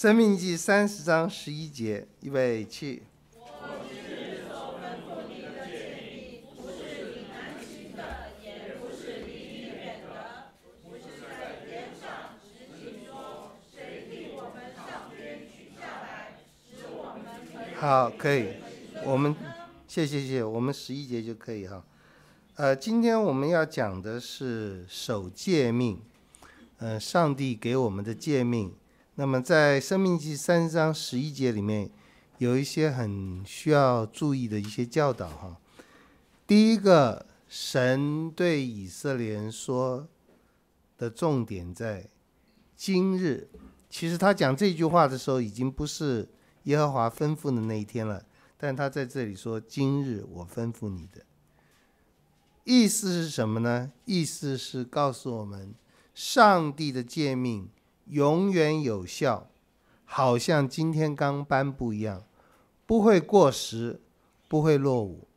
《生命记》三十章十一节预备起。好，可以，我们谢谢谢谢，我们十一节就可以哈。呃，今天我们要讲的是守诫命，嗯，上帝给我们的诫命。那么，在《生命记》三章十一节里面，有一些很需要注意的一些教导哈。第一个，神对以色列人说的重点在今日。其实他讲这句话的时候，已经不是耶和华吩咐的那一天了，但他在这里说“今日我吩咐你的”，意思是什么呢？意思是告诉我们，上帝的诫命。永远有效，好像今天刚颁布一样，不会过时，不会落伍。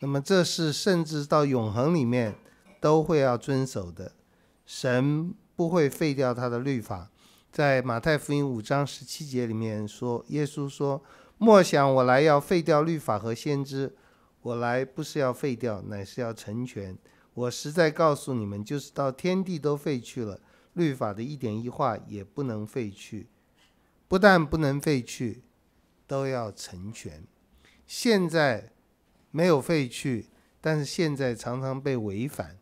那么这是甚至到永恒里面都会要遵守的。神不会废掉他的律法。在马太福音五章十七节里面说，耶稣说：“莫想我来要废掉律法和先知，我来不是要废掉，乃是要成全。我实在告诉你们，就是到天地都废去了。”律法的一点一划也不能废去，不但不能废去，都要成全。现在没有废去，但是现在常常被违反。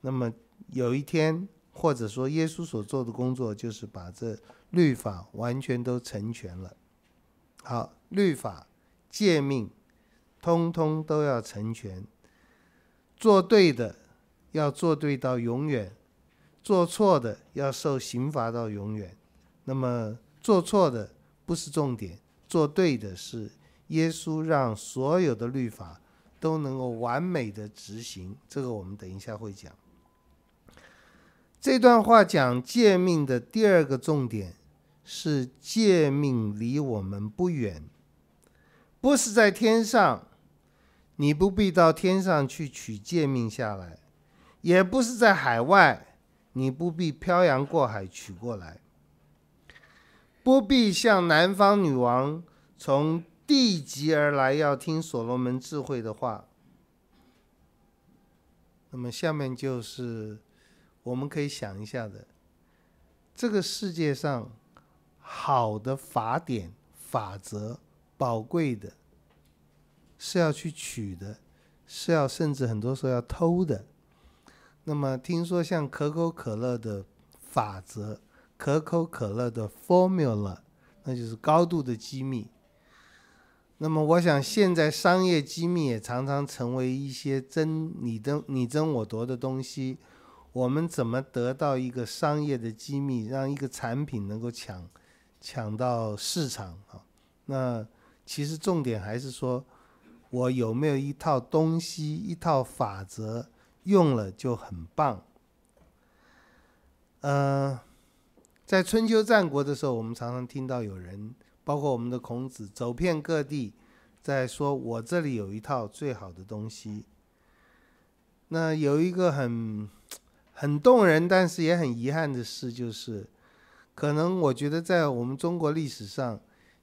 那么有一天，或者说耶稣所做的工作，就是把这律法完全都成全了。好，律法、诫命，通通都要成全。做对的，要做对到永远。做错的要受刑罚到永远，那么做错的不是重点，做对的是耶稣让所有的律法都能够完美的执行，这个我们等一下会讲。这段话讲诫命的第二个重点是诫命离我们不远，不是在天上，你不必到天上去取诫命下来，也不是在海外。你不必漂洋过海取过来，不必像南方女王从地极而来要听所罗门智慧的话。那么下面就是我们可以想一下的：这个世界上好的法典、法则、宝贵的，是要去取的，是要甚至很多时候要偷的。那么听说像可口可乐的法则，可口可乐的 formula，那就是高度的机密。那么我想，现在商业机密也常常成为一些争你争你争我夺的东西。我们怎么得到一个商业的机密，让一个产品能够抢抢到市场啊？那其实重点还是说我有没有一套东西，一套法则。用了就很棒。呃，在春秋战国的时候，我们常常听到有人，包括我们的孔子，走遍各地，在说：“我这里有一套最好的东西。”那有一个很很动人，但是也很遗憾的事，就是可能我觉得在我们中国历史上，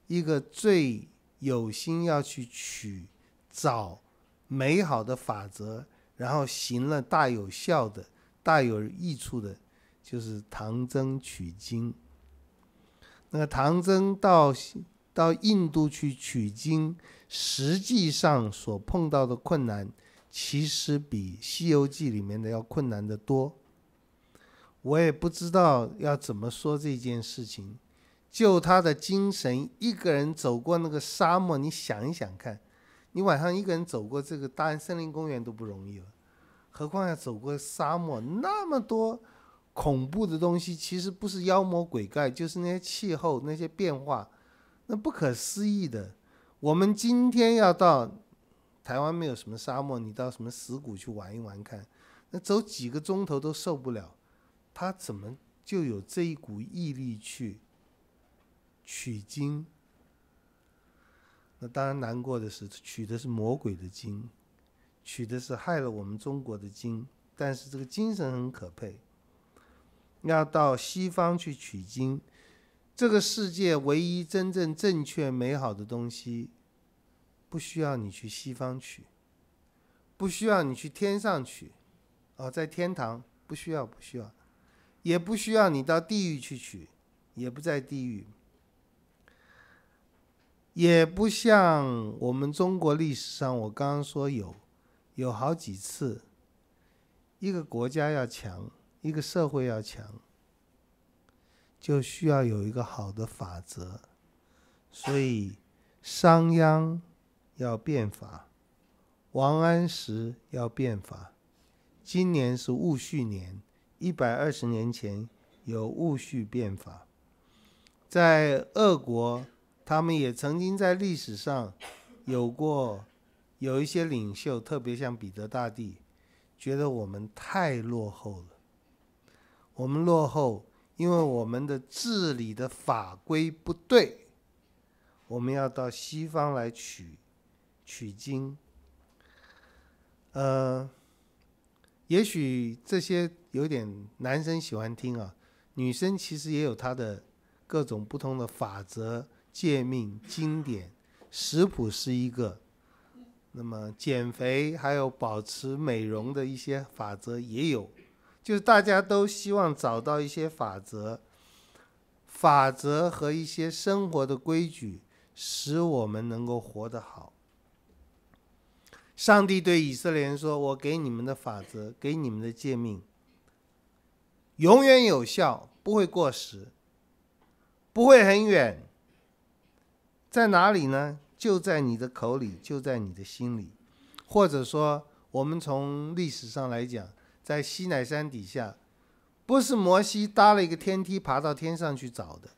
一个最有心要去取找美好的法则。然后行了大有效的、大有益处的，就是唐僧取经。那个唐僧到到印度去取经，实际上所碰到的困难，其实比《西游记》里面的要困难得多。我也不知道要怎么说这件事情。就他的精神，一个人走过那个沙漠，你想一想看。你晚上一个人走过这个大森林公园都不容易了，何况要走过沙漠，那么多恐怖的东西，其实不是妖魔鬼怪，就是那些气候那些变化，那不可思议的。我们今天要到台湾，没有什么沙漠，你到什么死谷去玩一玩看，那走几个钟头都受不了。他怎么就有这一股毅力去取经？那当然难过的是，取的是魔鬼的经，取的是害了我们中国的经。但是这个精神很可佩，要到西方去取经。这个世界唯一真正正确美好的东西，不需要你去西方取，不需要你去天上取，哦，在天堂不需要，不需要，也不需要你到地狱去取，也不在地狱。也不像我们中国历史上，我刚刚说有，有好几次，一个国家要强，一个社会要强，就需要有一个好的法则。所以商鞅要变法，王安石要变法。今年是戊戌年，一百二十年前有戊戌变法，在俄国。他们也曾经在历史上有过有一些领袖，特别像彼得大帝，觉得我们太落后了。我们落后，因为我们的治理的法规不对，我们要到西方来取取经。呃，也许这些有点男生喜欢听啊，女生其实也有她的各种不同的法则。诫命经典食谱是一个，那么减肥还有保持美容的一些法则也有，就是大家都希望找到一些法则，法则和一些生活的规矩，使我们能够活得好。上帝对以色列人说：“我给你们的法则，给你们的诫命，永远有效，不会过时，不会很远。”在哪里呢？就在你的口里，就在你的心里，或者说，我们从历史上来讲，在西奈山底下，不是摩西搭了一个天梯爬到天上去找的，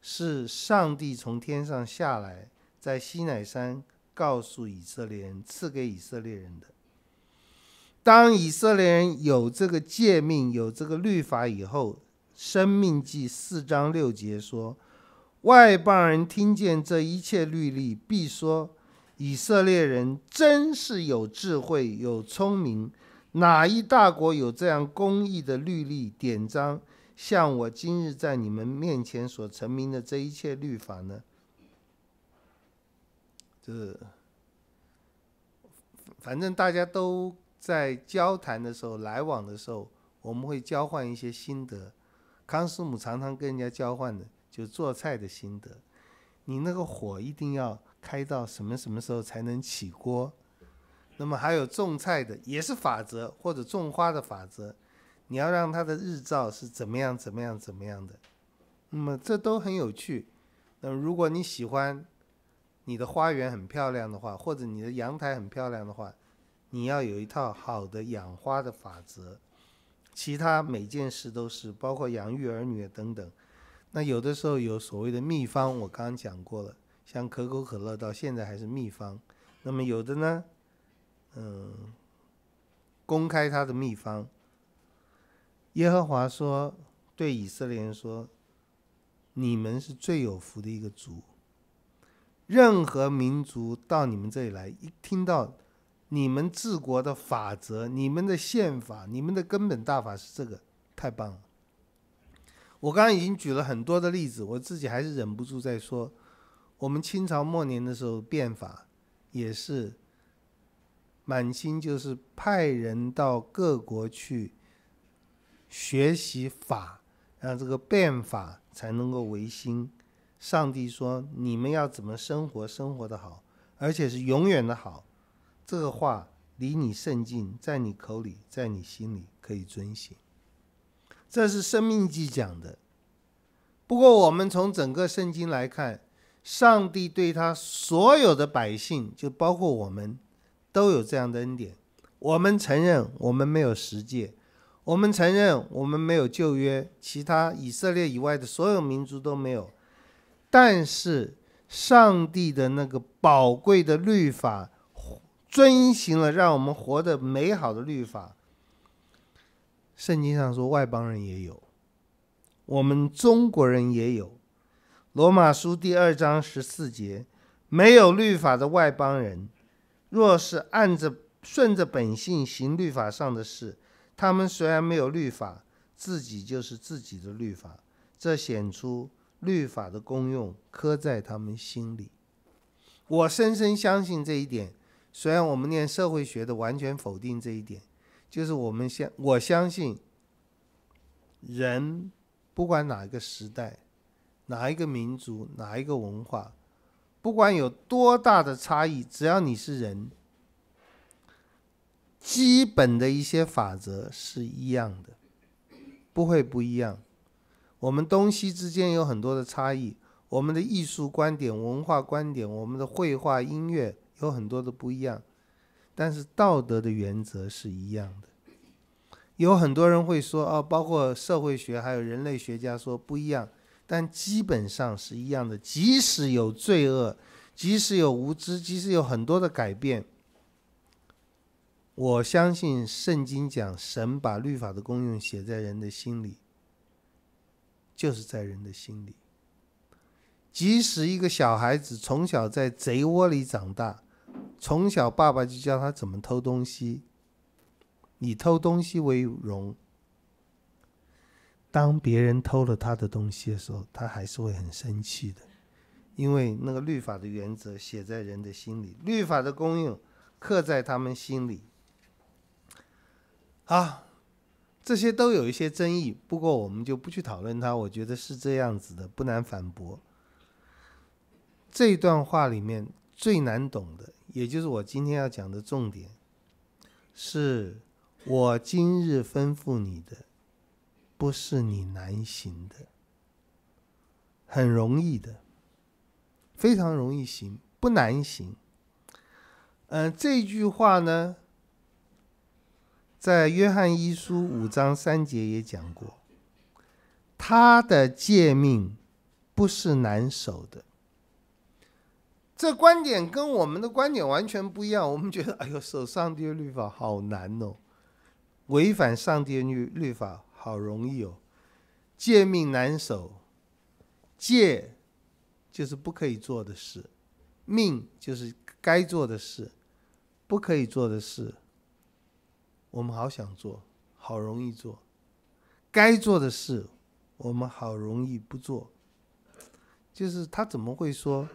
是上帝从天上下来，在西奈山告诉以色列人，赐给以色列人的。当以色列人有这个诫命，有这个律法以后，《生命记》四章六节说。外邦人听见这一切律例，必说：以色列人真是有智慧、有聪明。哪一大国有这样公义的律例典章，像我今日在你们面前所成明的这一切律法呢？就是，反正大家都在交谈的时候、来往的时候，我们会交换一些心得。康师母常常跟人家交换的。就做菜的心得，你那个火一定要开到什么什么时候才能起锅？那么还有种菜的也是法则，或者种花的法则，你要让它的日照是怎么样怎么样怎么样的？那么这都很有趣。那如果你喜欢你的花园很漂亮的话，或者你的阳台很漂亮的话，你要有一套好的养花的法则。其他每件事都是，包括养育儿女等等。那有的时候有所谓的秘方，我刚刚讲过了，像可口可乐到现在还是秘方。那么有的呢，嗯，公开它的秘方。耶和华说对以色列人说，你们是最有福的一个族。任何民族到你们这里来，一听到你们治国的法则、你们的宪法、你们的根本大法是这个，太棒了。我刚刚已经举了很多的例子，我自己还是忍不住在说，我们清朝末年的时候变法，也是满清就是派人到各国去学习法，让这个变法才能够维新。上帝说，你们要怎么生活，生活的好，而且是永远的好，这个话离你甚近，在你口里，在你心里可以遵循。这是《生命记》讲的。不过，我们从整个圣经来看，上帝对他所有的百姓，就包括我们，都有这样的恩典。我们承认我们没有十诫，我们承认我们没有旧约，其他以色列以外的所有民族都没有。但是，上帝的那个宝贵的律法，遵循了让我们活得美好的律法。圣经上说，外邦人也有，我们中国人也有。罗马书第二章十四节，没有律法的外邦人，若是按着顺着本性行律法上的事，他们虽然没有律法，自己就是自己的律法，这显出律法的功用刻在他们心里。我深深相信这一点，虽然我们念社会学的完全否定这一点。就是我们相我相信，人不管哪个时代，哪一个民族，哪一个文化，不管有多大的差异，只要你是人，基本的一些法则是一样的，不会不一样。我们东西之间有很多的差异，我们的艺术观点、文化观点、我们的绘画、音乐有很多的不一样。但是道德的原则是一样的。有很多人会说：“哦，包括社会学还有人类学家说不一样。”但基本上是一样的。即使有罪恶，即使有无知，即使有很多的改变，我相信圣经讲神把律法的功用写在人的心里，就是在人的心里。即使一个小孩子从小在贼窝里长大。从小，爸爸就教他怎么偷东西，以偷东西为荣。当别人偷了他的东西的时候，他还是会很生气的，因为那个律法的原则写在人的心里，律法的功用刻在他们心里。啊，这些都有一些争议，不过我们就不去讨论它。我觉得是这样子的，不难反驳。这段话里面最难懂的。也就是我今天要讲的重点，是我今日吩咐你的，不是你难行的，很容易的，非常容易行，不难行。嗯，这句话呢，在约翰一书五章三节也讲过，他的诫命不是难守的。这观点跟我们的观点完全不一样。我们觉得，哎呦，守上帝的律法好难哦，违反上帝的律律法好容易哦。诫命难守，戒就是不可以做的事，命就是该做的事，不可以做的事，我们好想做，好容易做；该做的事，我们好容易不做。就是他怎么会说？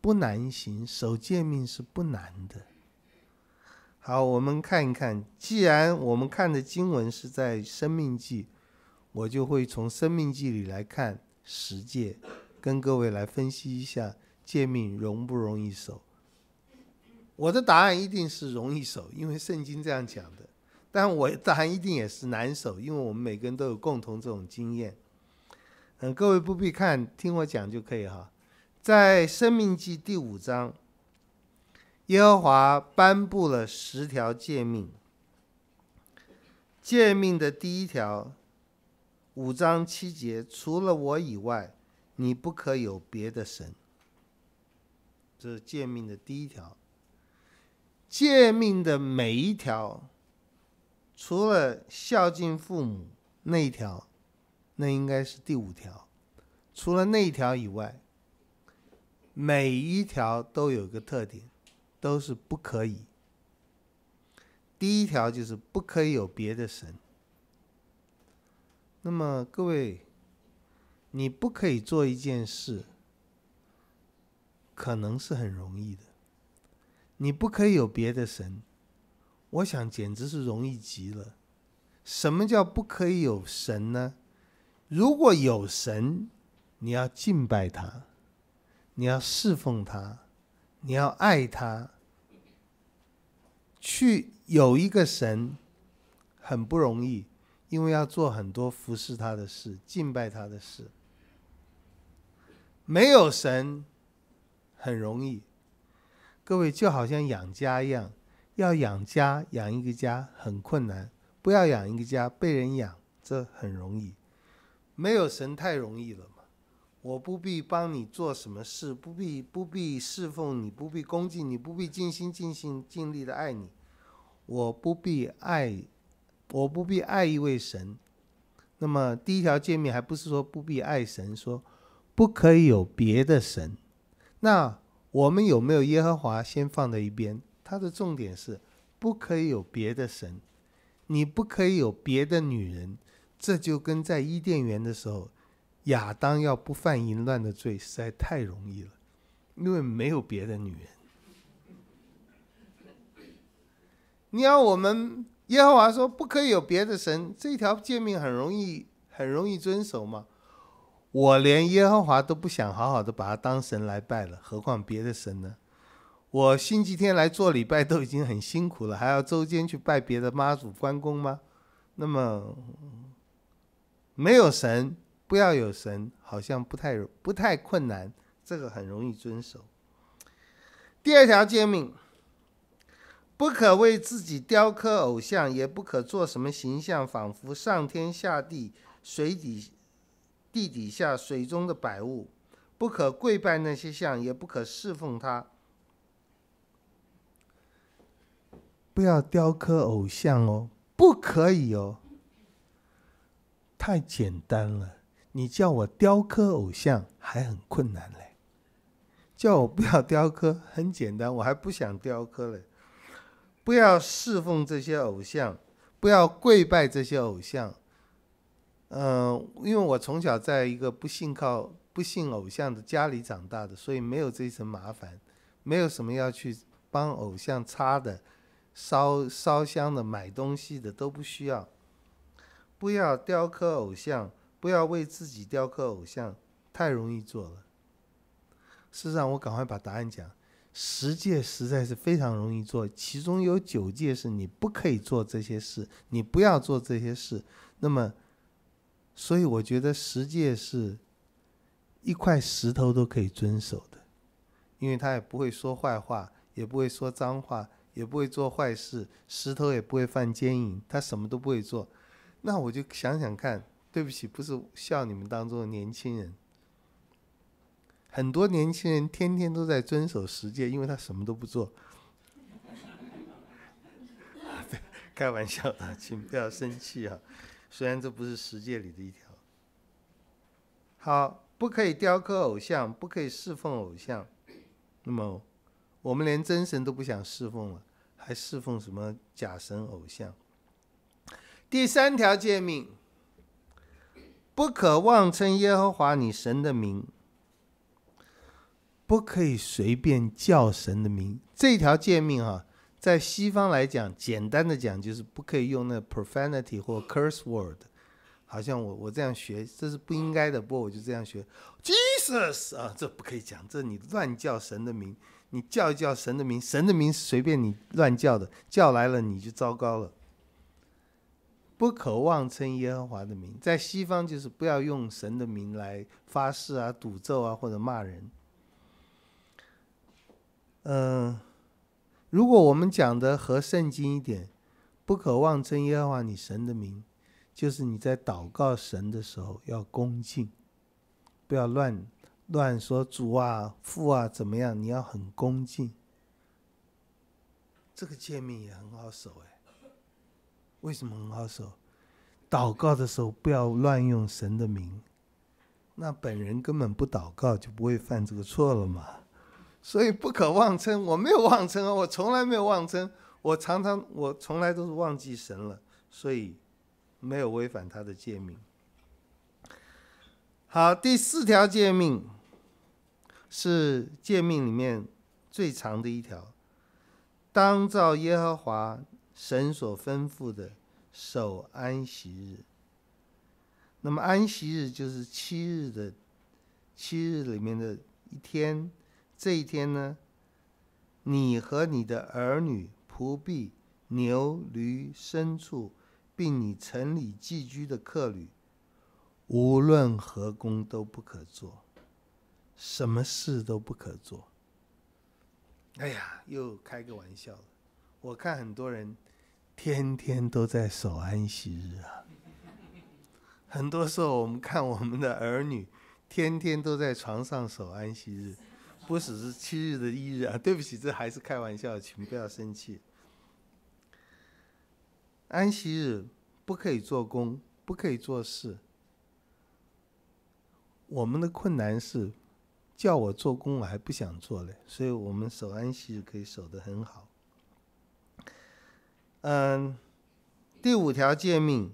不难行，守戒命是不难的。好，我们看一看。既然我们看的经文是在《生命记》，我就会从《生命记》里来看十戒，跟各位来分析一下戒命容不容易守。我的答案一定是容易守，因为圣经这样讲的；但我答案一定也是难守，因为我们每个人都有共同这种经验。嗯，各位不必看，听我讲就可以哈。在《生命记》第五章，耶和华颁布了十条诫命。诫命的第一条，五章七节：除了我以外，你不可有别的神。这是诫命的第一条。诫命的每一条，除了孝敬父母那一条，那应该是第五条。除了那一条以外，每一条都有个特点，都是不可以。第一条就是不可以有别的神。那么各位，你不可以做一件事，可能是很容易的。你不可以有别的神，我想简直是容易极了。什么叫不可以有神呢？如果有神，你要敬拜他。你要侍奉他，你要爱他。去有一个神，很不容易，因为要做很多服侍他的事、敬拜他的事。没有神，很容易。各位就好像养家一样，要养家、养一个家很困难；不要养一个家，被人养这很容易。没有神太容易了。我不必帮你做什么事，不必不必侍奉你，不必恭敬你，不必尽心尽心尽力的爱你。我不必爱，我不必爱一位神。那么第一条诫命还不是说不必爱神，说不可以有别的神。那我们有没有耶和华先放在一边？它的重点是不可以有别的神，你不可以有别的女人。这就跟在伊甸园的时候。亚当要不犯淫乱的罪实在太容易了，因为没有别的女人。你要我们耶和华说不可以有别的神，这条诫命很容易，很容易遵守嘛。我连耶和华都不想好好的把他当神来拜了，何况别的神呢？我星期天来做礼拜都已经很辛苦了，还要周间去拜别的妈祖、关公吗？那么没有神。不要有神，好像不太不太困难，这个很容易遵守。第二条诫命，不可为自己雕刻偶像，也不可做什么形象，仿佛上天下地、水底地底下水中的百物，不可跪拜那些像，也不可侍奉他。不要雕刻偶像哦，不可以哦，太简单了。你叫我雕刻偶像还很困难嘞，叫我不要雕刻很简单，我还不想雕刻嘞。不要侍奉这些偶像，不要跪拜这些偶像。嗯，因为我从小在一个不信靠、不信偶像的家里长大的，所以没有这一层麻烦，没有什么要去帮偶像擦的、烧烧香的、买东西的都不需要。不要雕刻偶像。不要为自己雕刻偶像，太容易做了。事实上，我赶快把答案讲：十戒实在是非常容易做，其中有九戒是你不可以做这些事，你不要做这些事。那么，所以我觉得十戒是一块石头都可以遵守的，因为他也不会说坏话，也不会说脏话，也不会做坏事，石头也不会犯奸淫，他什么都不会做。那我就想想看。对不起，不是笑你们当中的年轻人。很多年轻人天天都在遵守实践，因为他什么都不做。开玩笑的，请不要生气啊。虽然这不是实践里的一条。好，不可以雕刻偶像，不可以侍奉偶像。那么，我们连真神都不想侍奉了，还侍奉什么假神偶像？第三条诫命。不可妄称耶和华你神的名，不可以随便叫神的名。这条诫命啊，在西方来讲，简单的讲就是不可以用那 profanity 或 curse word。好像我我这样学，这是不应该的。不过我就这样学，Jesus 啊，这不可以讲，这你乱叫神的名，你叫一叫神的名，神的名随便你乱叫的，叫来了你就糟糕了。不可妄称耶和华的名，在西方就是不要用神的名来发誓啊、赌咒啊或者骂人。嗯，如果我们讲的和圣经一点，不可妄称耶和华你神的名，就是你在祷告神的时候要恭敬，不要乱乱说主啊、父啊怎么样，你要很恭敬。这个诫命也很好守哎。为什么很好守？祷告的时候不要乱用神的名，那本人根本不祷告，就不会犯这个错了嘛。所以不可妄称，我没有妄称啊，我从来没有妄称。我常常我从来都是忘记神了，所以没有违反他的诫命。好，第四条诫命是诫命里面最长的一条，当照耶和华。神所吩咐的，守安息日。那么安息日就是七日的，七日里面的一天。这一天呢，你和你的儿女、仆婢、牛、驴、牲畜，并你城里寄居的客旅，无论何工都不可做，什么事都不可做。哎呀，又开个玩笑。我看很多人天天都在守安息日啊。很多时候，我们看我们的儿女天天都在床上守安息日，不只是七日的一日啊。对不起，这还是开玩笑，请不要生气。安息日不可以做工，不可以做事。我们的困难是叫我做工，我还不想做嘞。所以，我们守安息日可以守得很好。嗯，第五条诫命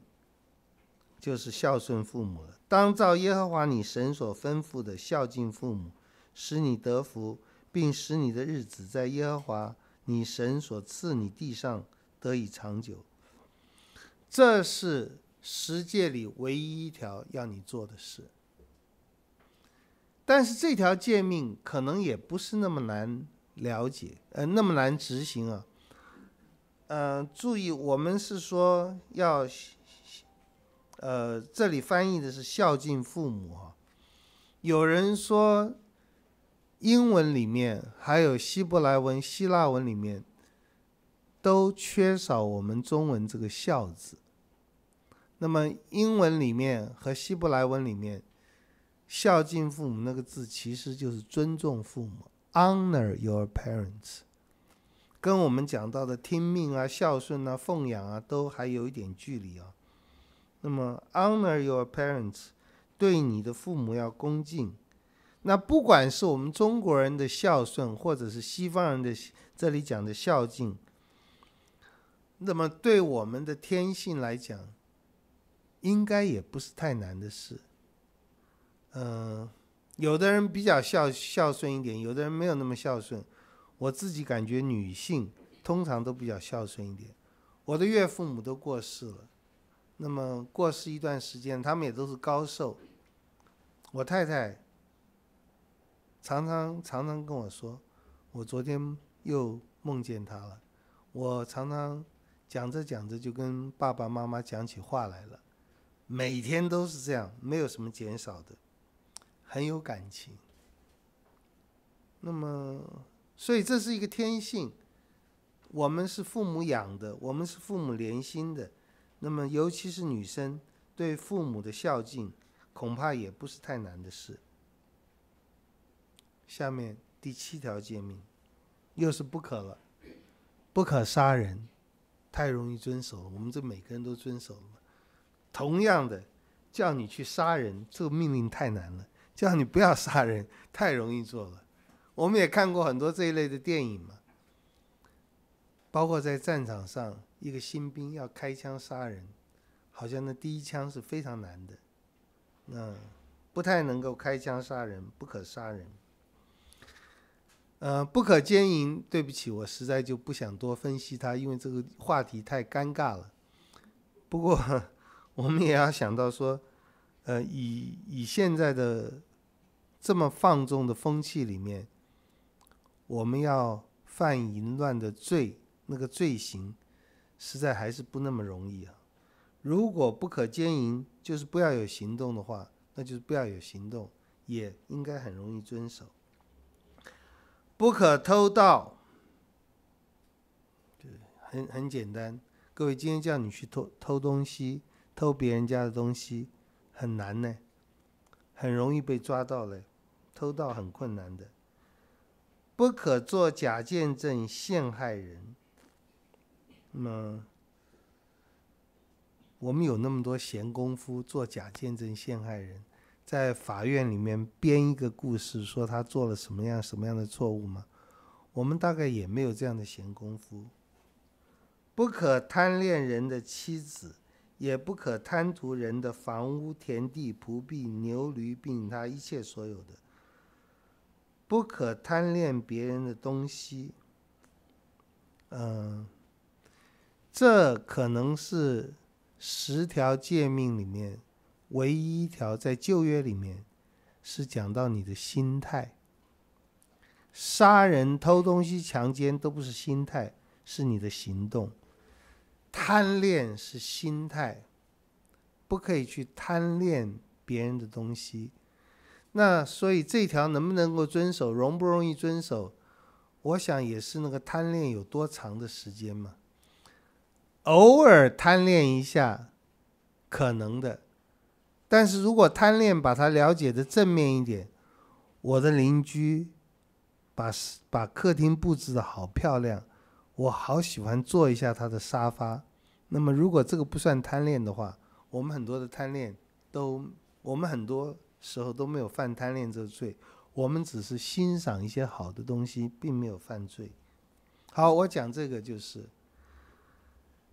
就是孝顺父母，了。当照耶和华你神所吩咐的孝敬父母，使你得福，并使你的日子在耶和华你神所赐你地上得以长久。这是十诫里唯一一条要你做的事。但是这条诫命可能也不是那么难了解，呃，那么难执行啊。嗯，注意，我们是说要，呃，这里翻译的是孝敬父母有人说，英文里面还有希伯来文、希腊文里面，都缺少我们中文这个“孝”字。那么，英文里面和希伯来文里面，“孝敬父母”那个字其实就是尊重父母，honor your parents。跟我们讲到的听命啊、孝顺啊、奉养啊，都还有一点距离啊。那么 honor your parents，对你的父母要恭敬。那不管是我们中国人的孝顺，或者是西方人的这里讲的孝敬，那么对我们的天性来讲，应该也不是太难的事。嗯，有的人比较孝孝顺一点，有的人没有那么孝顺。我自己感觉女性通常都比较孝顺一点。我的岳父母都过世了，那么过世一段时间，他们也都是高寿。我太太常常常常跟我说，我昨天又梦见他了。我常常讲着讲着就跟爸爸妈妈讲起话来了，每天都是这样，没有什么减少的，很有感情。那么。所以这是一个天性，我们是父母养的，我们是父母连心的，那么尤其是女生对父母的孝敬，恐怕也不是太难的事。下面第七条诫命，又是不可了，不可杀人，太容易遵守了，我们这每个人都遵守了。同样的，叫你去杀人，这个命令太难了；叫你不要杀人，太容易做了。我们也看过很多这一类的电影嘛，包括在战场上，一个新兵要开枪杀人，好像那第一枪是非常难的，嗯，不太能够开枪杀人，不可杀人，呃，不可奸淫。对不起，我实在就不想多分析他，因为这个话题太尴尬了。不过我们也要想到说，呃，以以现在的这么放纵的风气里面。我们要犯淫乱的罪，那个罪行实在还是不那么容易啊。如果不可奸淫，就是不要有行动的话，那就是不要有行动，也应该很容易遵守。不可偷盗，对，很很简单。各位，今天叫你去偷偷东西，偷别人家的东西，很难呢，很容易被抓到嘞。偷盗很困难的。不可做假见证陷害人。那我们有那么多闲工夫做假见证陷害人，在法院里面编一个故事，说他做了什么样什么样的错误吗？我们大概也没有这样的闲工夫。不可贪恋人的妻子，也不可贪图人的房屋、田地、仆婢、牛驴，并他一切所有的。不可贪恋别人的东西。嗯，这可能是十条诫命里面唯一一条在旧约里面是讲到你的心态。杀人、偷东西、强奸都不是心态，是你的行动。贪恋是心态，不可以去贪恋别人的东西。那所以这条能不能够遵守，容不容易遵守？我想也是那个贪恋有多长的时间嘛。偶尔贪恋一下，可能的。但是如果贪恋把它了解的正面一点，我的邻居把把客厅布置的好漂亮，我好喜欢坐一下他的沙发。那么如果这个不算贪恋的话，我们很多的贪恋都我们很多。时候都没有犯贪恋这个罪，我们只是欣赏一些好的东西，并没有犯罪。好，我讲这个就是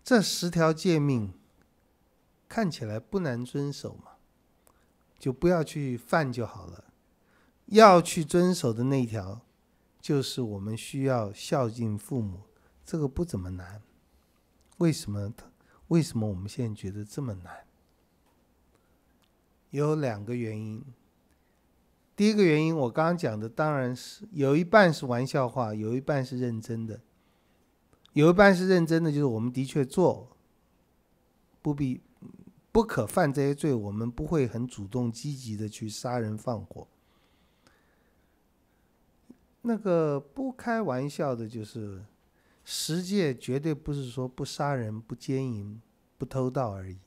这十条诫命，看起来不难遵守嘛，就不要去犯就好了。要去遵守的那条，就是我们需要孝敬父母，这个不怎么难。为什么？为什么我们现在觉得这么难？有两个原因。第一个原因，我刚刚讲的当然是有一半是玩笑话，有一半是认真的。有一半是认真的，就是我们的确做，不必不可犯这些罪，我们不会很主动积极的去杀人放火。那个不开玩笑的，就是十戒绝对不是说不杀人、不奸淫、不偷盗而已。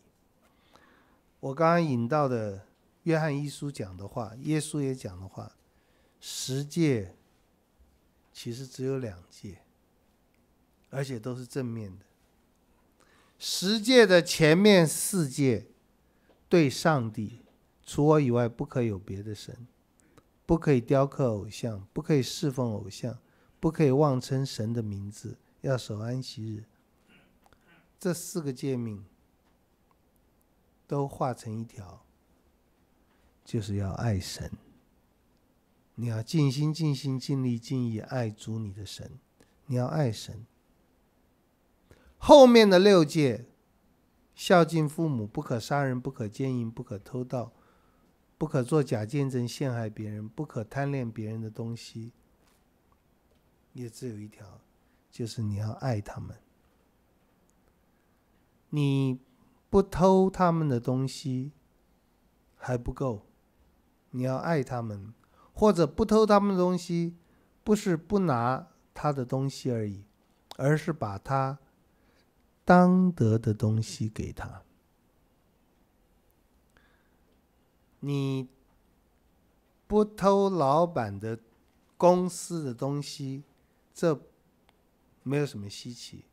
我刚刚引到的《约翰一书》讲的话，耶稣也讲的话，十诫其实只有两戒，而且都是正面的。十诫的前面四戒，对上帝，除我以外不可以有别的神，不可以雕刻偶像，不可以侍奉偶像，不可以妄称神的名字，要守安息日。这四个诫命。都化成一条，就是要爱神。你要尽心、尽心、尽力、尽意爱主你的神，你要爱神。后面的六戒：孝敬父母，不可杀人，不可奸淫，不可偷盗，不可做假见证陷害别人，不可贪恋别人的东西。也只有一条，就是你要爱他们。你。不偷他们的东西还不够，你要爱他们，或者不偷他们的东西，不是不拿他的东西而已，而是把他当得的东西给他。你不偷老板的公司的东西，这没有什么稀奇。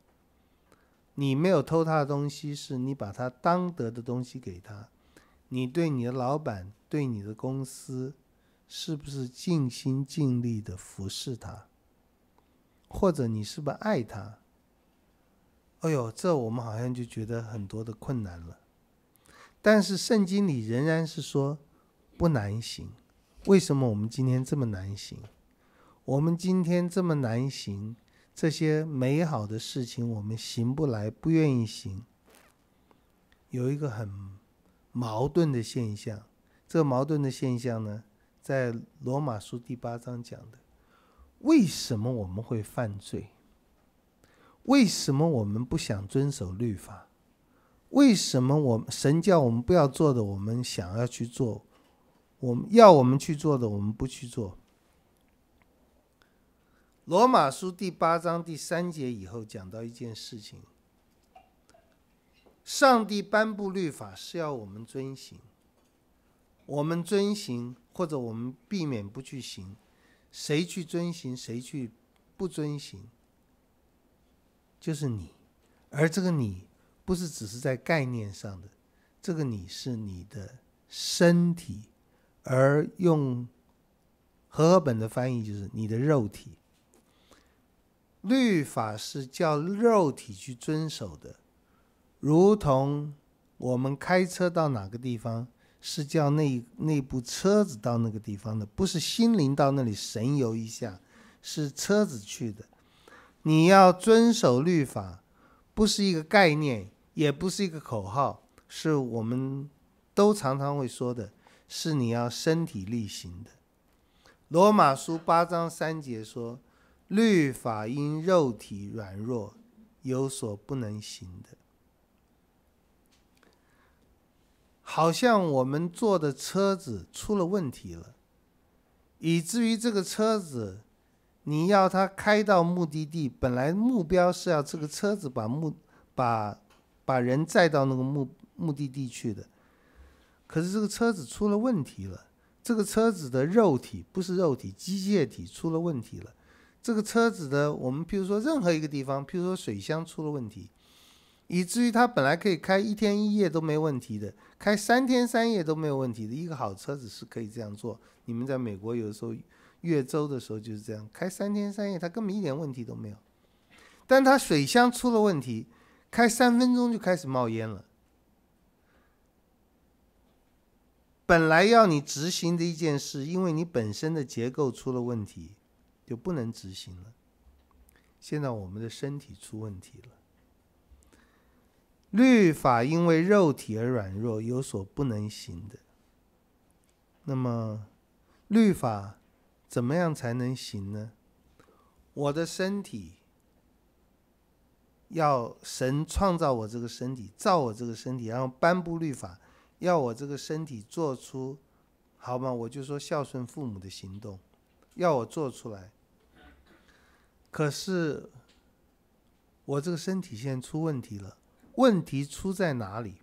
你没有偷他的东西，是你把他当得的东西给他。你对你的老板，对你的公司，是不是尽心尽力的服侍他？或者你是不是爱他？哎呦，这我们好像就觉得很多的困难了。但是圣经里仍然是说不难行。为什么我们今天这么难行？我们今天这么难行？这些美好的事情，我们行不来，不愿意行。有一个很矛盾的现象，这个矛盾的现象呢，在罗马书第八章讲的：为什么我们会犯罪？为什么我们不想遵守律法？为什么我们神叫我们不要做的，我们想要去做？我们要我们去做的，我们不去做？罗马书第八章第三节以后讲到一件事情：上帝颁布律法是要我们遵行，我们遵行或者我们避免不去行，谁去遵行，谁去不遵行，就是你。而这个你不是只是在概念上的，这个你是你的身体，而用和合本的翻译就是你的肉体。律法是叫肉体去遵守的，如同我们开车到哪个地方，是叫那那部车子到那个地方的，不是心灵到那里神游一下，是车子去的。你要遵守律法，不是一个概念，也不是一个口号，是我们都常常会说的，是你要身体力行的。罗马书八章三节说。律法因肉体软弱，有所不能行的。好像我们坐的车子出了问题了，以至于这个车子，你要它开到目的地，本来目标是要这个车子把目把把人载到那个目目的地去的，可是这个车子出了问题了，这个车子的肉体不是肉体，机械体出了问题了。这个车子的，我们譬如说任何一个地方，譬如说水箱出了问题，以至于它本来可以开一天一夜都没问题的，开三天三夜都没有问题的一个好车子是可以这样做。你们在美国有的时候越州的时候就是这样，开三天三夜它根本一点问题都没有，但它水箱出了问题，开三分钟就开始冒烟了。本来要你执行的一件事，因为你本身的结构出了问题。就不能执行了。现在我们的身体出问题了，律法因为肉体而软弱，有所不能行的。那么，律法怎么样才能行呢？我的身体要神创造我这个身体，造我这个身体，然后颁布律法，要我这个身体做出，好嘛？我就说孝顺父母的行动，要我做出来。可是，我这个身体现在出问题了。问题出在哪里？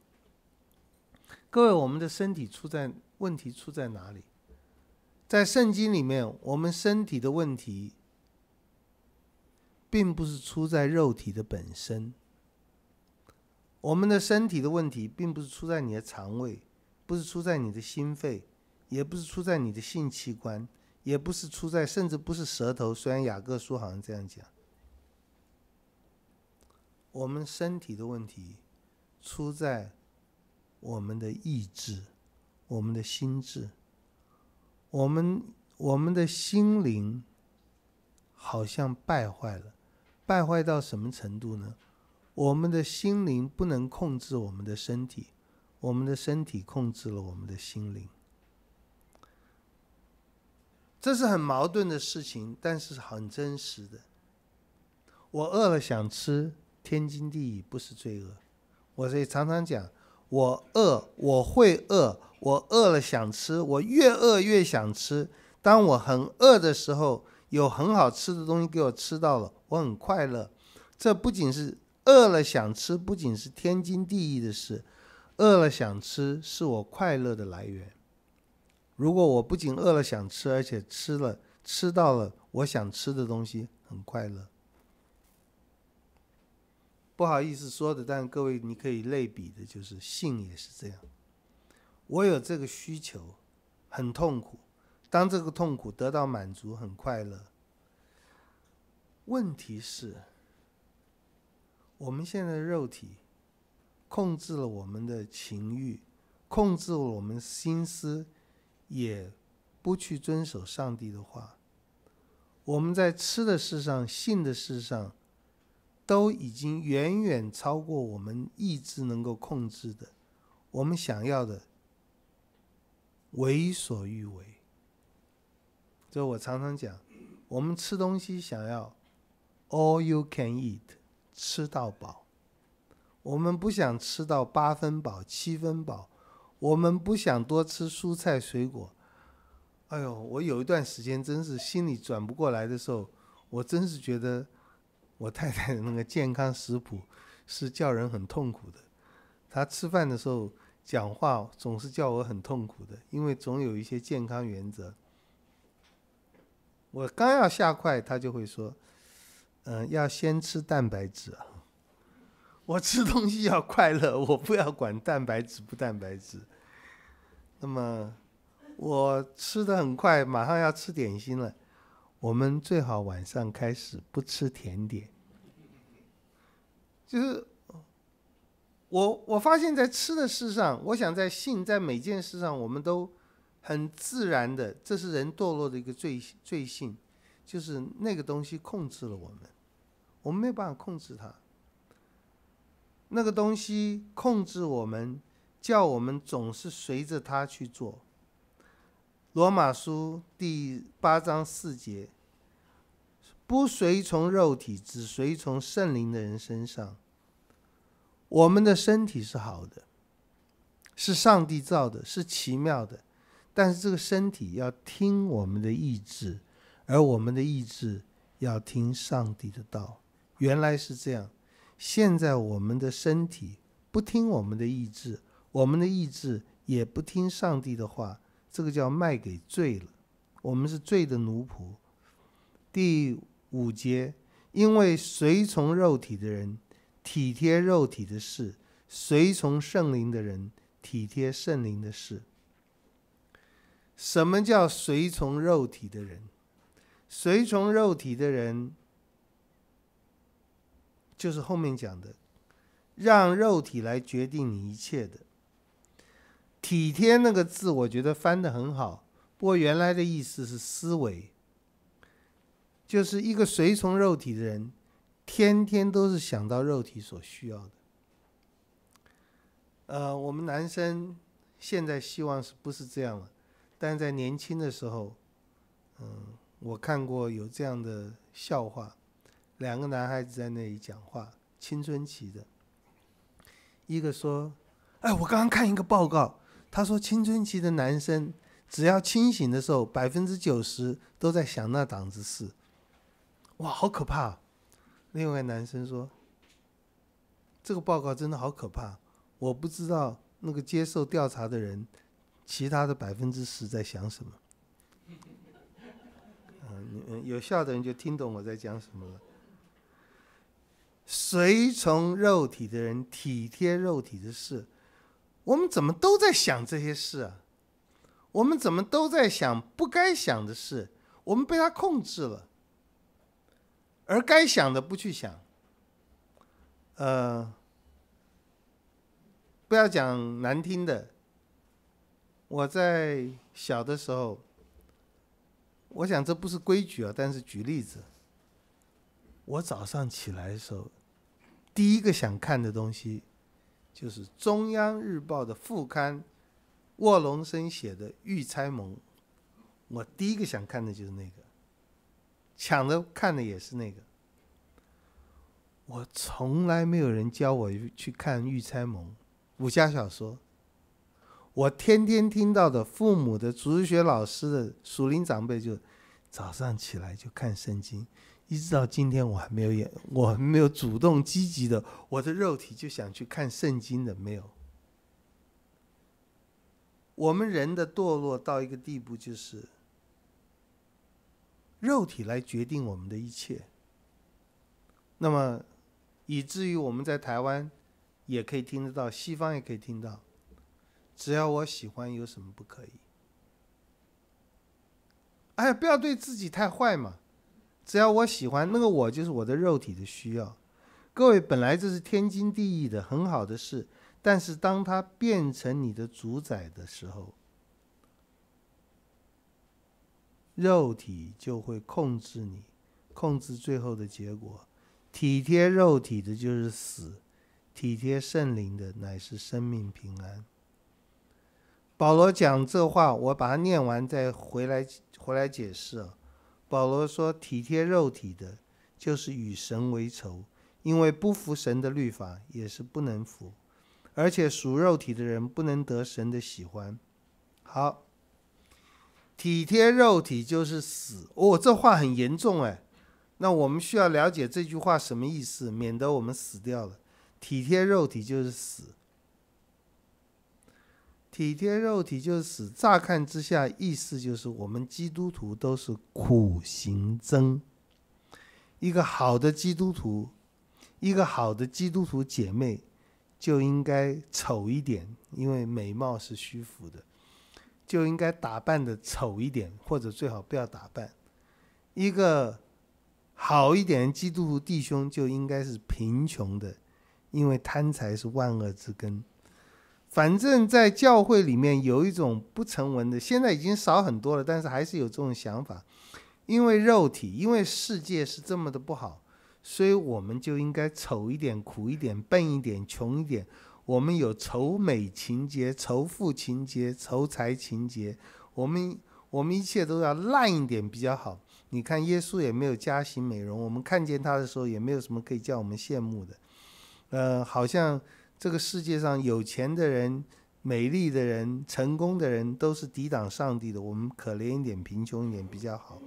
各位，我们的身体出在问题出在哪里？在圣经里面，我们身体的问题，并不是出在肉体的本身。我们的身体的问题，并不是出在你的肠胃，不是出在你的心肺，也不是出在你的性器官。也不是出在，甚至不是舌头。虽然雅各书好像这样讲，我们身体的问题出在我们的意志、我们的心智、我们我们的心灵好像败坏了。败坏到什么程度呢？我们的心灵不能控制我们的身体，我们的身体控制了我们的心灵。这是很矛盾的事情，但是很真实的。我饿了想吃，天经地义，不是罪恶。我这里常常讲，我饿，我会饿，我饿了想吃，我越饿越想吃。当我很饿的时候，有很好吃的东西给我吃到了，我很快乐。这不仅是饿了想吃，不仅是天经地义的事，饿了想吃是我快乐的来源。如果我不仅饿了想吃，而且吃了吃到了我想吃的东西，很快乐。不好意思说的，但各位你可以类比的，就是性也是这样。我有这个需求，很痛苦；当这个痛苦得到满足，很快乐。问题是，我们现在的肉体控制了我们的情欲，控制我们心思。也不去遵守上帝的话，我们在吃的世上、信的事上，都已经远远超过我们意志能够控制的，我们想要的，为所欲为。这我常常讲，我们吃东西想要 all you can eat，吃到饱，我们不想吃到八分饱、七分饱。我们不想多吃蔬菜水果。哎呦，我有一段时间真是心里转不过来的时候，我真是觉得我太太的那个健康食谱是叫人很痛苦的。她吃饭的时候讲话总是叫我很痛苦的，因为总有一些健康原则。我刚要下筷，她就会说：“嗯，要先吃蛋白质。”我吃东西要快乐，我不要管蛋白质不蛋白质。那么，我吃的很快，马上要吃点心了。我们最好晚上开始不吃甜点。就是我我发现在吃的事上，我想在性在每件事上，我们都很自然的，这是人堕落的一个罪罪性，就是那个东西控制了我们，我们没有办法控制它。那个东西控制我们，叫我们总是随着它去做。罗马书第八章四节：不随从肉体，只随从圣灵的人身上，我们的身体是好的，是上帝造的，是奇妙的。但是这个身体要听我们的意志，而我们的意志要听上帝的道。原来是这样。现在我们的身体不听我们的意志，我们的意志也不听上帝的话，这个叫卖给罪了。我们是罪的奴仆。第五节，因为随从肉体的人体贴肉体的事，随从圣灵的人体贴圣灵的事。什么叫随从肉体的人？随从肉体的人。就是后面讲的，让肉体来决定你一切的。体贴那个字，我觉得翻得很好。不过原来的意思是思维，就是一个随从肉体的人，天天都是想到肉体所需要的。呃，我们男生现在希望是不是这样了？但在年轻的时候，嗯，我看过有这样的笑话。两个男孩子在那里讲话，青春期的。一个说：“哎，我刚刚看一个报告，他说青春期的男生只要清醒的时候，百分之九十都在想那档子事。”哇，好可怕！另外男生说：“这个报告真的好可怕，我不知道那个接受调查的人，其他的百分之十在想什么。”嗯，有笑的人就听懂我在讲什么了。随从肉体的人，体贴肉体的事，我们怎么都在想这些事啊？我们怎么都在想不该想的事？我们被他控制了，而该想的不去想。呃，不要讲难听的。我在小的时候，我想这不是规矩啊，但是举例子，我早上起来的时候。第一个想看的东西，就是《中央日报》的副刊，卧龙生写的《玉钗盟》。我第一个想看的就是那个，抢着看的也是那个。我从来没有人教我去看《玉钗盟》，武侠小说。我天天听到的，父母的、主学老师的、属灵长辈，就早上起来就看圣经。一直到今天，我还没有演，我还没有主动积极的，我的肉体就想去看圣经的，没有。我们人的堕落到一个地步，就是肉体来决定我们的一切。那么，以至于我们在台湾，也可以听得到，西方也可以听到，只要我喜欢，有什么不可以？哎，不要对自己太坏嘛。只要我喜欢那个，我就是我的肉体的需要。各位，本来这是天经地义的，很好的事。但是当它变成你的主宰的时候，肉体就会控制你，控制最后的结果。体贴肉体的就是死，体贴圣灵的乃是生命平安。保罗讲这话，我把它念完再回来，回来解释。保罗说：“体贴肉体的，就是与神为仇，因为不服神的律法也是不能服，而且属肉体的人不能得神的喜欢。”好，体贴肉体就是死哦，这话很严重哎。那我们需要了解这句话什么意思，免得我们死掉了。体贴肉体就是死。体贴肉体就是死。乍看之下，意思就是我们基督徒都是苦行僧。一个好的基督徒，一个好的基督徒姐妹，就应该丑一点，因为美貌是虚浮的，就应该打扮的丑一点，或者最好不要打扮。一个好一点基督徒弟兄，就应该是贫穷的，因为贪财是万恶之根。反正在教会里面有一种不成文的，现在已经少很多了，但是还是有这种想法，因为肉体，因为世界是这么的不好，所以我们就应该丑一点、苦一点、笨一点、穷一点。我们有丑美情节、仇富情节、仇财情节，我们我们一切都要烂一点比较好。你看耶稣也没有加行美容，我们看见他的时候也没有什么可以叫我们羡慕的，呃，好像。这个世界上有钱的人、美丽的人、成功的人都是抵挡上帝的。我们可怜一点、贫穷一点比较好。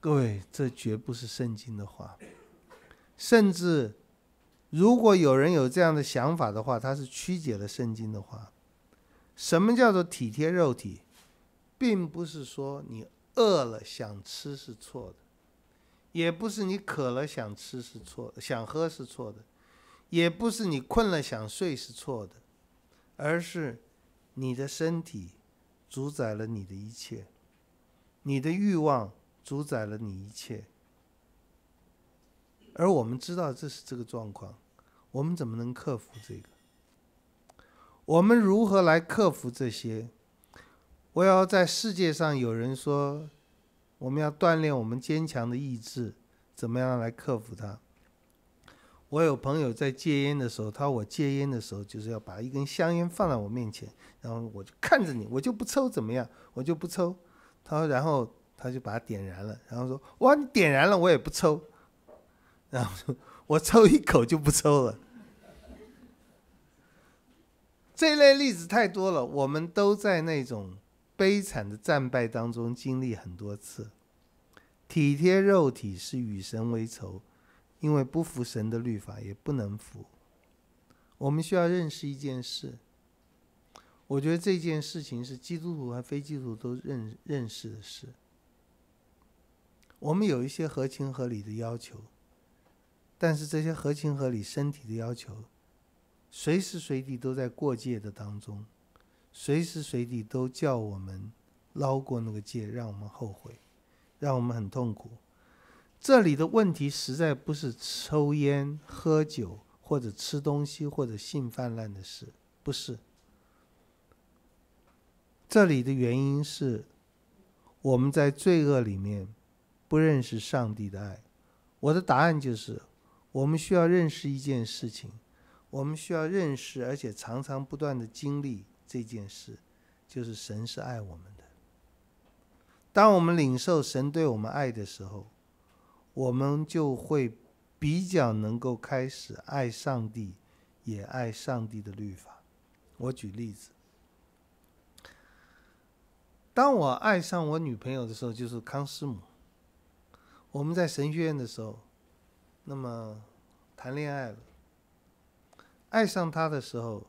各位，这绝不是圣经的话。甚至，如果有人有这样的想法的话，他是曲解了圣经的话。什么叫做体贴肉体，并不是说你饿了想吃是错的，也不是你渴了想吃是错、想喝是错的。也不是你困了想睡是错的，而是你的身体主宰了你的一切，你的欲望主宰了你一切。而我们知道这是这个状况，我们怎么能克服这个？我们如何来克服这些？我要在世界上有人说，我们要锻炼我们坚强的意志，怎么样来克服它？我有朋友在戒烟的时候，他说我戒烟的时候就是要把一根香烟放在我面前，然后我就看着你，我就不抽，怎么样？我就不抽。他说，然后他就把它点燃了，然后说，哇，你点燃了我也不抽，然后说，我抽一口就不抽了。这类例子太多了，我们都在那种悲惨的战败当中经历很多次。体贴肉体是与神为仇。因为不服神的律法也不能服，我们需要认识一件事。我觉得这件事情是基督徒和非基督徒都认认识的事。我们有一些合情合理的要求，但是这些合情合理身体的要求，随时随地都在过界的当中，随时随地都叫我们捞过那个界，让我们后悔，让我们很痛苦。这里的问题实在不是抽烟、喝酒或者吃东西或者性泛滥的事，不是。这里的原因是我们在罪恶里面不认识上帝的爱。我的答案就是，我们需要认识一件事情，我们需要认识而且常常不断的经历这件事，就是神是爱我们的。当我们领受神对我们爱的时候。我们就会比较能够开始爱上帝，也爱上帝的律法。我举例子，当我爱上我女朋友的时候，就是康师母。我们在神学院的时候，那么谈恋爱了，爱上她的时候，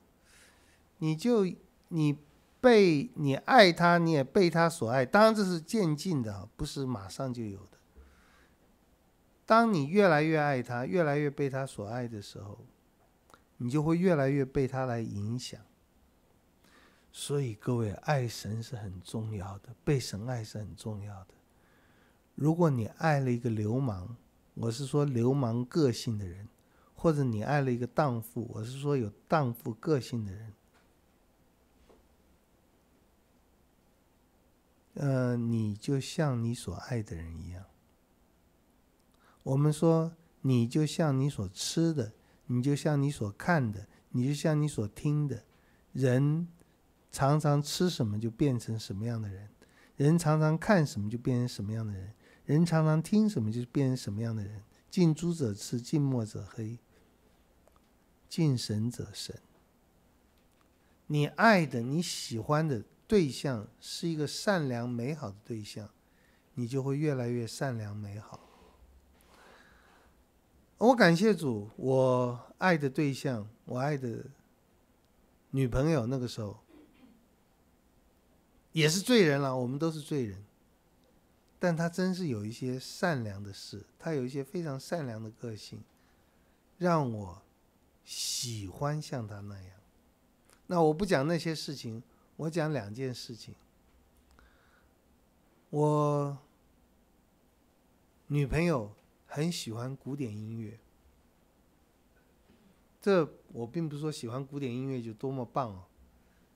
你就你被你爱她，你也被她所爱。当然这是渐进的，不是马上就有。当你越来越爱他，越来越被他所爱的时候，你就会越来越被他来影响。所以各位，爱神是很重要的，被神爱是很重要的。如果你爱了一个流氓，我是说流氓个性的人，或者你爱了一个荡妇，我是说有荡妇个性的人，呃，你就像你所爱的人一样。我们说，你就像你所吃的，你就像你所看的，你就像你所听的。人常常吃什么就变成什么样的人，人常常看什么就变成什么样的人，人常常听什么就变成什么样的人。近朱者赤，近墨者黑，近神者神。你爱的、你喜欢的对象是一个善良美好的对象，你就会越来越善良美好。我感谢主，我爱的对象，我爱的女朋友，那个时候也是罪人了。我们都是罪人，但她真是有一些善良的事，她有一些非常善良的个性，让我喜欢像她那样。那我不讲那些事情，我讲两件事情。我女朋友。很喜欢古典音乐，这我并不是说喜欢古典音乐就多么棒哦，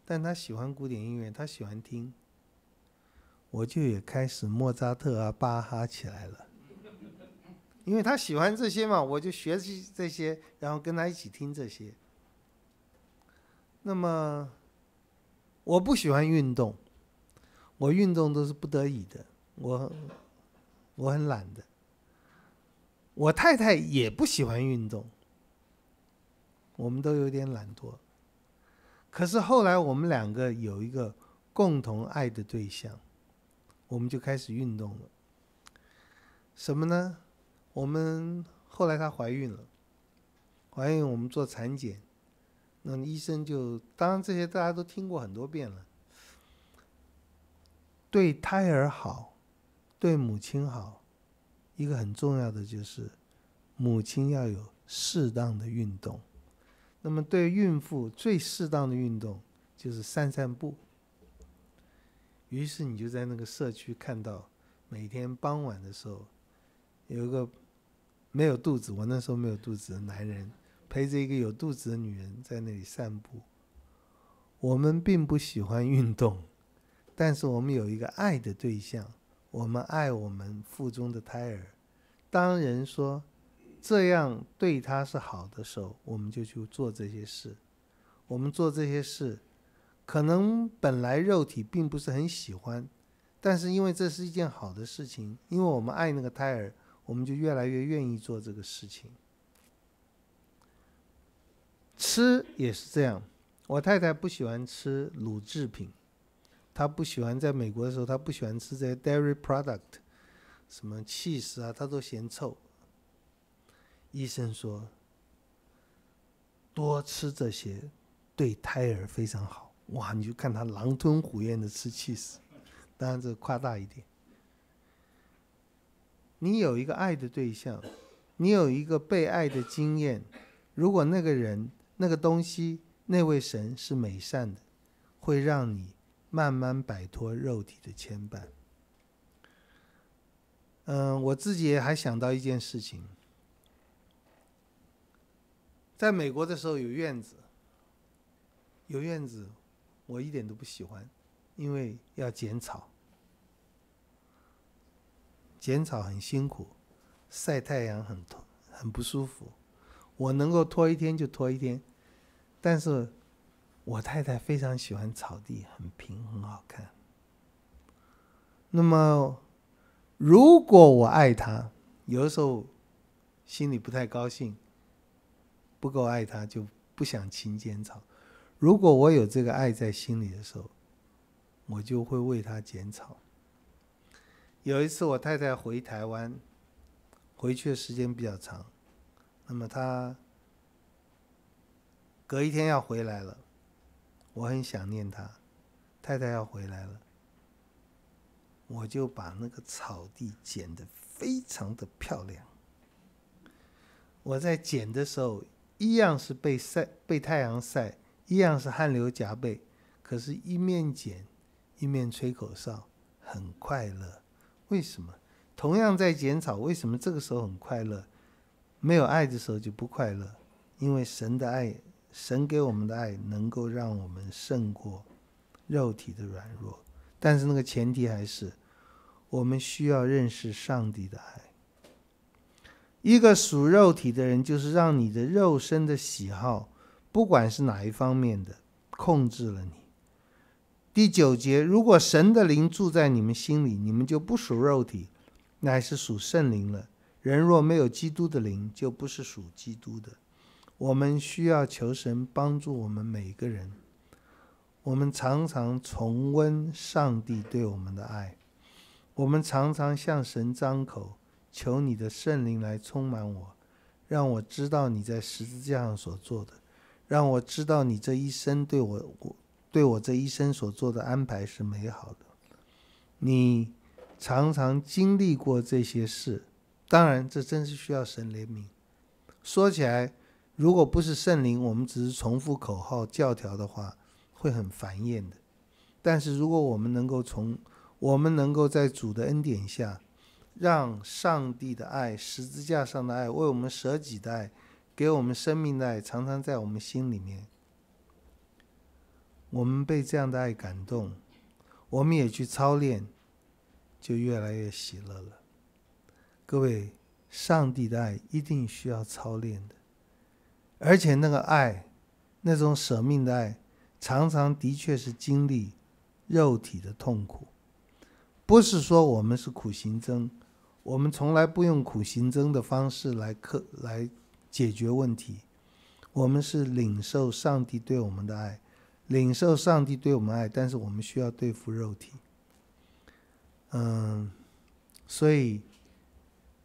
但他喜欢古典音乐，他喜欢听，我就也开始莫扎特啊、巴哈起来了，因为他喜欢这些嘛，我就学习这些，然后跟他一起听这些。那么我不喜欢运动，我运动都是不得已的，我我很懒的。我太太也不喜欢运动，我们都有点懒惰。可是后来我们两个有一个共同爱的对象，我们就开始运动了。什么呢？我们后来她怀孕了，怀孕我们做产检，那医生就当然这些大家都听过很多遍了，对胎儿好，对母亲好。一个很重要的就是，母亲要有适当的运动。那么，对孕妇最适当的运动就是散散步。于是，你就在那个社区看到，每天傍晚的时候，有一个没有肚子（我那时候没有肚子）的男人，陪着一个有肚子的女人在那里散步。我们并不喜欢运动，但是我们有一个爱的对象。我们爱我们腹中的胎儿，当人说这样对他是好的时候，我们就去做这些事。我们做这些事，可能本来肉体并不是很喜欢，但是因为这是一件好的事情，因为我们爱那个胎儿，我们就越来越愿意做这个事情。吃也是这样，我太太不喜欢吃乳制品。他不喜欢在美国的时候，他不喜欢吃这些 dairy product，什么 cheese 啊，他都嫌臭。医生说，多吃这些对胎儿非常好。哇，你就看他狼吞虎咽的吃 cheese，当然这夸大一点。你有一个爱的对象，你有一个被爱的经验，如果那个人、那个东西、那位神是美善的，会让你。慢慢摆脱肉体的牵绊。嗯，我自己还想到一件事情，在美国的时候有院子，有院子，我一点都不喜欢，因为要剪草，剪草很辛苦，晒太阳很痛，很不舒服。我能够拖一天就拖一天，但是。我太太非常喜欢草地，很平，很好看。那么，如果我爱她，有的时候心里不太高兴，不够爱她，就不想勤剪草。如果我有这个爱在心里的时候，我就会为她剪草。有一次，我太太回台湾，回去的时间比较长，那么她隔一天要回来了。我很想念他，太太要回来了，我就把那个草地剪得非常的漂亮。我在剪的时候，一样是被晒，被太阳晒，一样是汗流浃背，可是，一面剪，一面吹口哨，很快乐。为什么？同样在剪草，为什么这个时候很快乐？没有爱的时候就不快乐，因为神的爱。神给我们的爱，能够让我们胜过肉体的软弱，但是那个前提还是我们需要认识上帝的爱。一个属肉体的人，就是让你的肉身的喜好，不管是哪一方面的，控制了你。第九节，如果神的灵住在你们心里，你们就不属肉体，乃是属圣灵了。人若没有基督的灵，就不是属基督的。我们需要求神帮助我们每个人。我们常常重温上帝对我们的爱，我们常常向神张口求你的圣灵来充满我，让我知道你在十字架上所做的，让我知道你这一生对我，对我这一生所做的安排是美好的。你常常经历过这些事，当然，这真是需要神怜悯。说起来。如果不是圣灵，我们只是重复口号、教条的话，会很烦厌的。但是，如果我们能够从我们能够在主的恩典下，让上帝的爱、十字架上的爱为我们舍己的爱、给我们生命的爱常常在我们心里面，我们被这样的爱感动，我们也去操练，就越来越喜乐了。各位，上帝的爱一定需要操练的。而且那个爱，那种舍命的爱，常常的确是经历肉体的痛苦。不是说我们是苦行僧，我们从来不用苦行僧的方式来克来解决问题。我们是领受上帝对我们的爱，领受上帝对我们爱，但是我们需要对付肉体。嗯，所以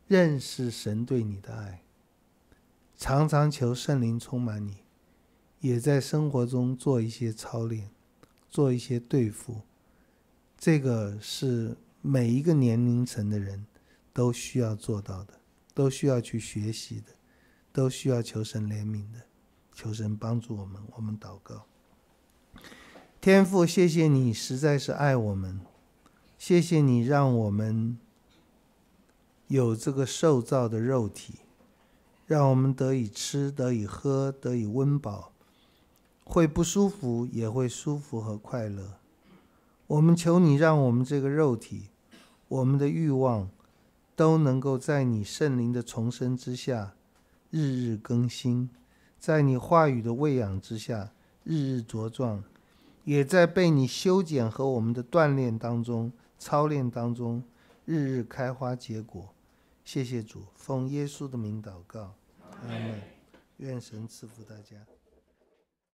认识神对你的爱。常常求圣灵充满你，也在生活中做一些操练，做一些对付。这个是每一个年龄层的人都需要做到的，都需要去学习的，都需要求神怜悯的，求神帮助我们。我们祷告，天父，谢谢你实在是爱我们，谢谢你让我们有这个受造的肉体。让我们得以吃，得以喝，得以温饱，会不舒服，也会舒服和快乐。我们求你，让我们这个肉体，我们的欲望，都能够在你圣灵的重生之下，日日更新，在你话语的喂养之下，日日茁壮，也在被你修剪和我们的锻炼当中、操练当中，日日开花结果。谢谢主，奉耶稣的名祷告。阿门，愿神赐福大家。